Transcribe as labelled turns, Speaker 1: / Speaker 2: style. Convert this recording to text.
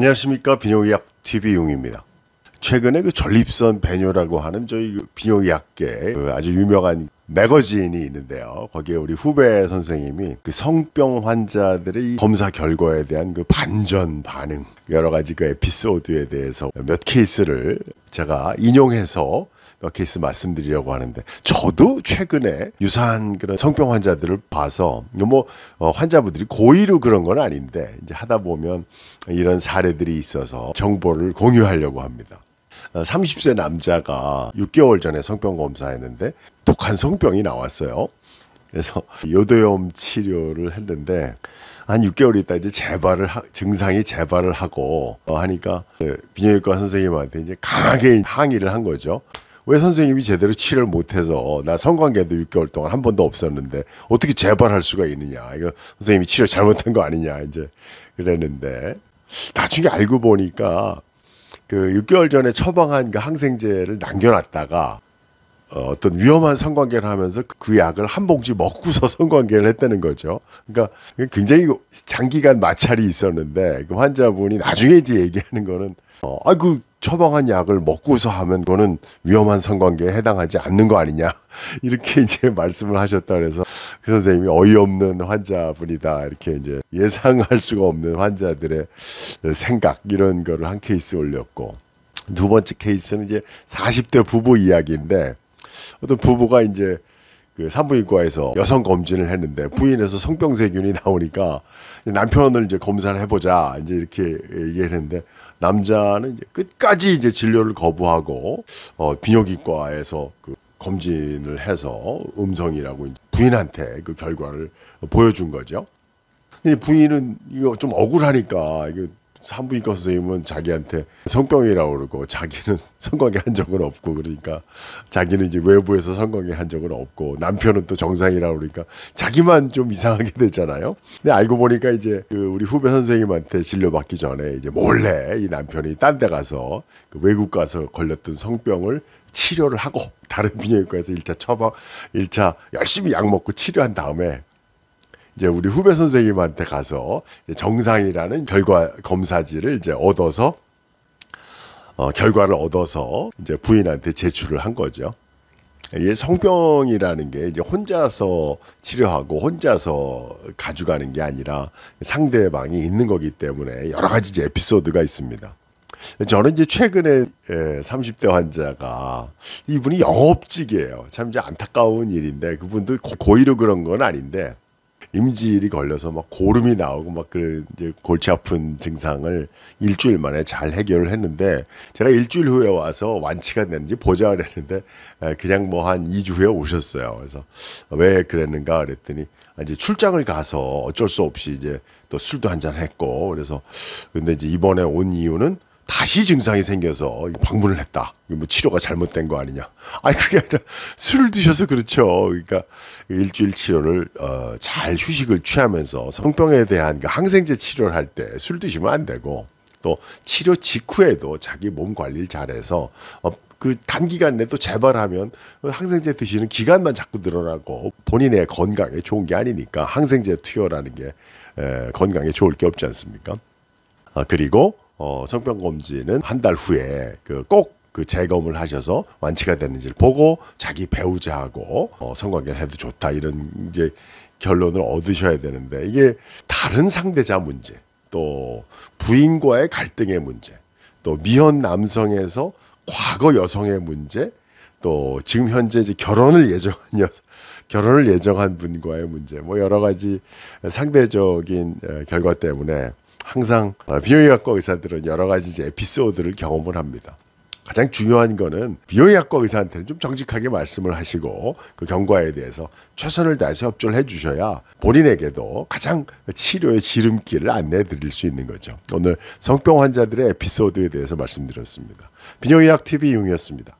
Speaker 1: 안녕하십니까 비뇨기학 TV 용입니다. 최근에 그 전립선 배뇨라고 하는 저희 그 비뇨기약계 그 아주 유명한 매거진이 있는데요. 거기에 우리 후배 선생님이 그 성병 환자들의 검사 결과에 대한 그 반전 반응 여러 가지 그 에피소드에 대해서 몇 케이스를 제가 인용해서 어, 케이스 말씀드리려고 하는데 저도 최근에 유사한 그런 성병 환자들을 봐서 뭐 어, 환자분들이 고의로 그런 건 아닌데 이제 하다 보면 이런 사례들이 있어서 정보를 공유하려고 합니다. 30세 어, 남자가 6개월 전에 성병 검사했는데 독한 성병이 나왔어요. 그래서 요도염 치료를 했는데 한 6개월 있다 이제 재발을 하, 증상이 재발을 하고 하니까 그 비뇨기과 선생님한테 이제 강하게 항의를 한 거죠. 왜 선생님이 제대로 치료를 못해서 나 성관계도 6개월 동안 한 번도 없었는데 어떻게 재발할 수가 있느냐. 이거 선생님이 치료 잘못한 거 아니냐. 이제 그랬는데 나중에 알고 보니까 그 6개월 전에 처방한 그 항생제를 남겨놨다가 어, 어떤 어 위험한 성관계를 하면서 그 약을 한 봉지 먹고서 성관계를 했다는 거죠. 그러니까 굉장히 장기간 마찰이 있었는데 그 환자분이 나중에 이제 얘기하는 거는 어, 아그 이 처방한 약을 먹고서 하면 그거는 위험한 성관계에 해당하지 않는 거 아니냐 이렇게 이제 말씀을 하셨다 그래서 그 선생님이 어이없는 환자분이다 이렇게 이제 예상할 수가 없는 환자들의 생각 이런 거를 한 케이스 올렸고 두 번째 케이스는 이제 40대 부부 이야기인데 어떤 부부가 이제 그 산부인과에서 여성 검진을 했는데 부인에서 성병세균이 나오니까 남편을 이제 검사를 해보자 이제 이렇게 얘기했는데 남자는 이제 끝까지 이제 진료를 거부하고 어, 비뇨기과에서 그 검진을 해서 음성이라고 부인한테 그 결과를 보여준 거죠. 근데 부인은 이거 좀 억울하니까 이거 산부인과 선생님은 자기한테 성병이라고 그러고 자기는 성관계 한 적은 없고 그러니까 자기는 이제 외부에서 성관계 한 적은 없고 남편은 또 정상이라고 그러니까 자기만 좀 이상하게 되잖아요 근데 알고 보니까 이제 그 우리 후배 선생님한테 진료받기 전에 이제 몰래 이 남편이 딴 데 가서 그 외국 가서 걸렸던 성병을 치료를 하고 다른 분야에 가서 일차 처방 일차 열심히 약 먹고 치료한 다음에 이제 우리 후배 선생님한테 가서 정상이라는 결과 검사지를 이제 얻어서 어, 결과를 얻어서 이제 부인한테 제출을 한 거죠. 이게 성병이라는 게 이제 혼자서 치료하고 혼자서 가져가는 게 아니라 상대방이 있는 거기 때문에 여러 가지 이제 에피소드가 있습니다. 저는 이제 최근에 30대 예, 환자가 이분이 영업직이에요. 참 이제 안타까운 일인데 그분도 고의로 그런 건 아닌데 임질이 걸려서 막 고름이 나오고 막그 이제 골치 아픈 증상을 일주일 만에 잘 해결을 했는데 제가 일주일 후에 와서 완치가 됐는지 보자 그랬는데 그냥 뭐 한 2주 후에 오셨어요. 그래서 왜 그랬는가 그랬더니 아, 이제 출장을 가서 어쩔 수 없이 이제 또 술도 한 잔 했고 그래서 근데 이제 이번에 온 이유는 다시 증상이 생겨서 방문을 했다. 뭐 치료가 잘못된 거 아니냐. 아니 그게 아니라 술을 드셔서 그렇죠. 그러니까 일주일 치료를 어, 잘 휴식을 취하면서 성병에 대한 그 항생제 치료를 할 때 술 드시면 안 되고 또 치료 직후에도 자기 몸 관리를 잘해서 어, 그 단기간 내에 또 재발하면 항생제 드시는 기간만 자꾸 늘어나고 본인의 건강에 좋은 게 아니니까 항생제 투여라는 게 에, 건강에 좋을 게 없지 않습니까? 아, 그리고 어, 성병 검진은 한 달 후에 그꼭 그 재검을 하셔서 완치가 되는지를 보고 자기 배우자하고 어, 성관계를 해도 좋다 이런 이제 결론을 얻으셔야 되는데 이게 다른 상대자 문제 또 부인과의 갈등의 문제 또 미혼 남성에서 과거 여성의 문제 또 지금 현재 이제 결혼을 예정한 여성 결혼을 예정한 분과의 문제 뭐 여러 가지 상대적인 결과 때문에 항상 어, 비뇨기학과 의사들은 여러 가지 이제 에피소드를 경험을 합니다. 가장 중요한 거는 비뇨기학과 의사한테는 좀 정직하게 말씀을 하시고 그 경과에 대해서 최선을 다해서 협조를 해주셔야 본인에게도 가장 치료의 지름길을 안내해 드릴 수 있는 거죠. 오늘 성병 환자들의 에피소드에 대해서 말씀드렸습니다. 비뇨기학 TV 용이었습니다.